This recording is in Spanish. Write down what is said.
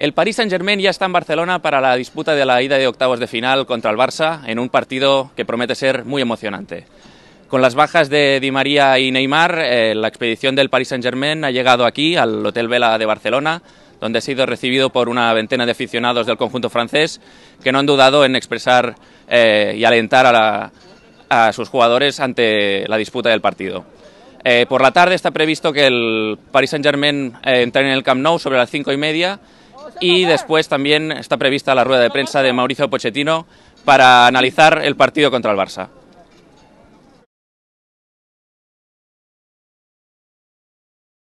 El Paris Saint-Germain ya está en Barcelona para la disputa de la ida de octavos de final contra el Barça en un partido que promete ser muy emocionante. Con las bajas de Di María y Neymar, eh, la expedición del Paris Saint-Germain ha llegado aquí, al Hotel Vela de Barcelona, donde ha sido recibido por una veintena de aficionados del conjunto francés que no han dudado en expresar eh, y alentar a, sus jugadores ante la disputa del partido. Eh, por la tarde está previsto que el Paris Saint-Germain entre en el Camp Nou sobre las cinco y media y después también está prevista la rueda de prensa de Mauricio Pochettino para analizar el partido contra el Barça.